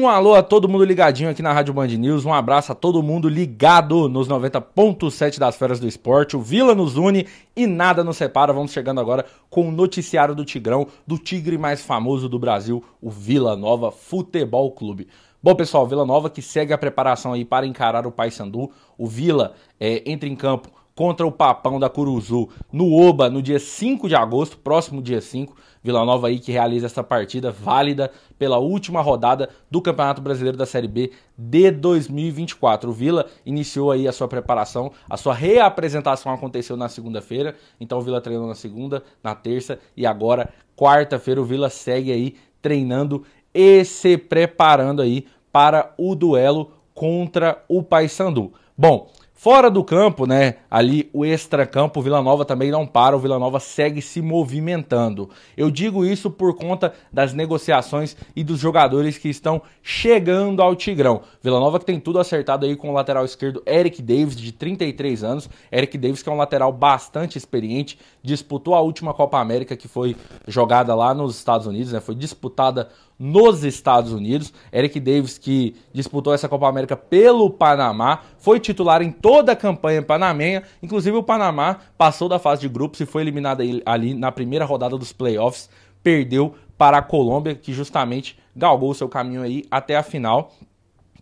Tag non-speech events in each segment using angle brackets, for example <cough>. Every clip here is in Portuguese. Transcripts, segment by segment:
Um alô a todo mundo ligadinho aqui na Rádio Band News. Um abraço a todo mundo ligado nos 90.7 das Feras do Esporte. O Vila nos une e nada nos separa. Vamos chegando agora com o noticiário do Tigrão, do tigre mais famoso do Brasil, o Vila Nova Futebol Clube. Bom, pessoal, Vila Nova que segue a preparação aí para encarar o Paysandu. O Vila é, entra em campo contra o Papão da Curuzu no Oba no dia 5 de agosto, próximo dia 5. Vila Nova aí que realiza essa partida válida pela última rodada do Campeonato Brasileiro da Série B de 2024. O Vila iniciou aí a sua preparação, a sua reapresentação aconteceu na segunda-feira, então o Vila treinou na segunda, na terça e agora quarta-feira o Vila segue aí treinando e se preparando aí para o duelo contra o Paysandu. Bom, Fora do campo, né? Ali o extracampo, o Vila Nova também não para, o Vila Nova segue se movimentando. Eu digo isso por conta das negociações e dos jogadores que estão chegando ao Tigrão. Vila Nova que tem tudo acertado aí com o lateral esquerdo Eric Davis, de 33 anos. Eric Davis que é um lateral bastante experiente, disputou a última Copa América que foi jogada lá nos Estados Unidos, né? Foi disputada nos Estados Unidos. Eric Davis, que disputou essa Copa América pelo Panamá, foi titular em toda a campanha panamenha. Inclusive, o Panamá passou da fase de grupos e foi eliminado ali na primeira rodada dos playoffs. Perdeu para a Colômbia, que justamente galgou seu caminho aí até a final.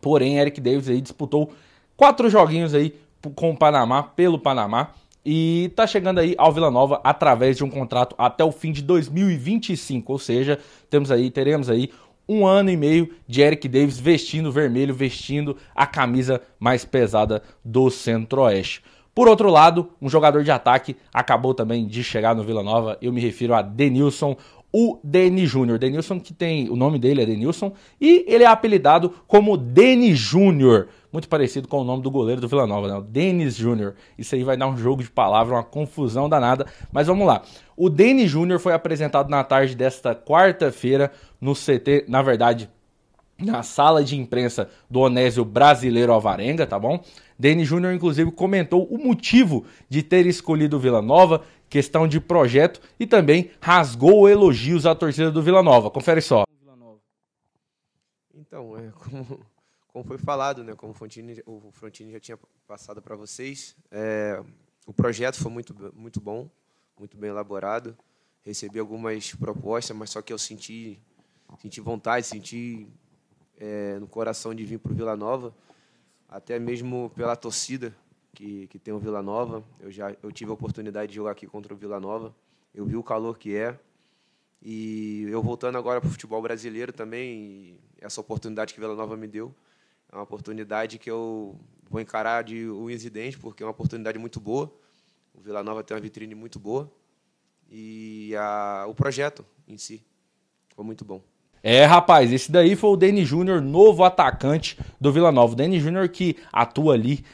Porém, Eric Davis aí disputou quatro joguinhos aí com o Panamá, pelo Panamá e está chegando aí ao Vila Nova através de um contrato até o fim de 2025, ou seja, temos aí, teremos aí um ano e meio de Eric Davis vestindo vermelho, vestindo a camisa mais pesada do Centro-Oeste. Por outro lado, um jogador de ataque acabou também de chegar no Vila Nova. Eu me refiro a Denilson, o Deni Júnior. Denilson, que tem. O nome dele é Denilson. E ele é apelidado como Denis Júnior. Muito parecido com o nome do goleiro do Vila Nova, né? O Denis Júnior. Isso aí vai dar um jogo de palavra, uma confusão danada. Mas vamos lá. O Deni Júnior foi apresentado na tarde desta quarta-feira no CT. Na verdade, na sala de imprensa do Onésio Brasileiro Alvarenga, tá bom? Deni Júnior, inclusive, comentou o motivo de ter escolhido Vila Nova, questão de projeto e também rasgou elogios à torcida do Vila Nova. Confere só. Então, é, como, como, foi falado, né, como o Frontini, o Frontini já tinha passado para vocês, é, o projeto foi muito, muito bom, muito bem elaborado. Recebi algumas propostas, mas só que eu senti, senti vontade, senti é, no coração de vir para o Vila Nova, até mesmo pela torcida que, que tem o Vila Nova. Eu já eu tive a oportunidade de jogar aqui contra o Vila Nova. Eu vi o calor que é. E eu voltando agora para o futebol brasileiro também, essa oportunidade que o Vila Nova me deu, é uma oportunidade que eu vou encarar de um incidente, porque é uma oportunidade muito boa. O Vila Nova tem uma vitrine muito boa. E a, o projeto em si foi muito bom. É, rapaz, esse daí foi o Dene Júnior, novo atacante do Vila Nova. O Dene Júnior que atua ali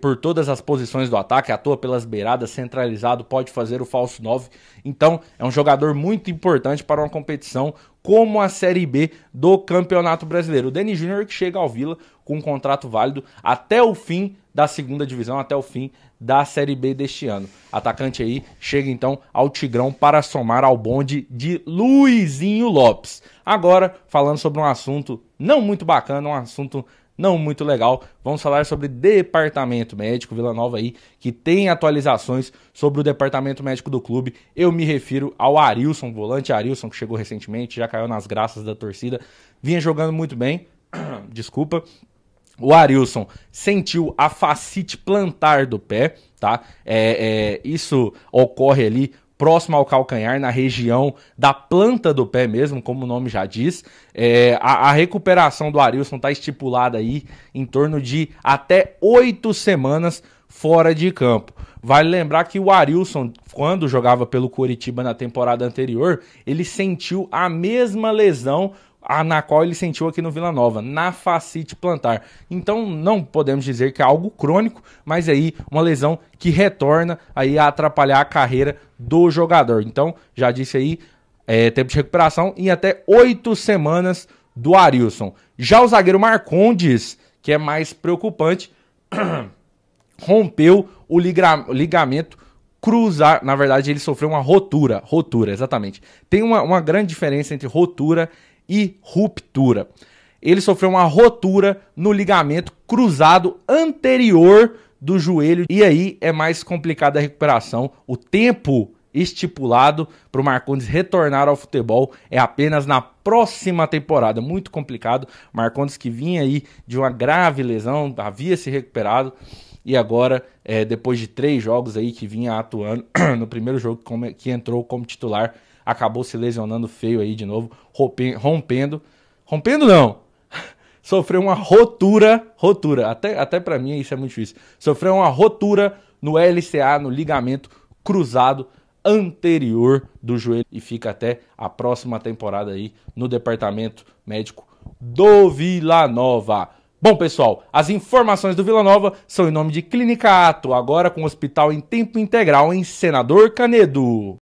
por todas as posições do ataque, atua pelas beiradas, centralizado, pode fazer o falso 9. Então, é um jogador muito importante para uma competição como a Série B do Campeonato Brasileiro. O Denis Júnior que chega ao Vila com um contrato válido até o fim da segunda divisão, até o fim da Série B deste ano. Atacante aí chega então ao Tigrão para somar ao bonde de Luizinho Lopes. Agora, falando sobre um assunto não muito bacana, um assunto não muito legal. Vamos falar sobre departamento médico Vila Nova aí, que tem atualizações sobre o departamento médico do clube. Eu me refiro ao Arilson, volante Arilson, que chegou recentemente, já caiu nas graças da torcida. Vinha jogando muito bem. <clears throat> Desculpa. O Arilson sentiu a facite plantar do pé, tá? É, é, isso ocorre ali próximo ao calcanhar, na região da planta do pé mesmo, como o nome já diz. É, a, a, recuperação do Arilson está estipulada aí em torno de até oito semanas fora de campo. Vale lembrar que o Arilson, quando jogava pelo Curitiba na temporada anterior, ele sentiu a mesma lesão a, na qual ele sentiu aqui no Vila Nova, na facite plantar. Então não podemos dizer que é algo crônico, mas aí uma lesão que retorna aí a atrapalhar a carreira do jogador. Então, já disse aí, é, tempo de recuperação em até oito semanas do Arilson. Já o zagueiro Marcondes, que é mais preocupante, <clears throat> rompeu o ligamento cruzar, na verdade ele sofreu uma rotura, rotura, exatamente. Tem uma, uma grande diferença entre rotura e ruptura. Ele sofreu uma rotura no ligamento cruzado anterior do joelho e aí é mais complicada a recuperação. O tempo estipulado para o Marcondes retornar ao futebol é apenas na próxima temporada. Muito complicado. Marcondes que vinha aí de uma grave lesão, havia se recuperado e agora, é, depois de três jogos aí que vinha atuando, <clears throat> no primeiro jogo que entrou como titular, acabou se lesionando feio aí de novo, rompendo. Rompendo não! <laughs> Sofreu uma rotura, rotura, até, até para mim isso é muito difícil. Sofreu uma rotura no LCA, no ligamento cruzado anterior do joelho e fica até a próxima temporada aí no departamento médico do Vila Nova. Bom, pessoal, as informações do Vila Nova são em nome de Clínica Ato, agora com hospital em tempo integral em Senador Canedo.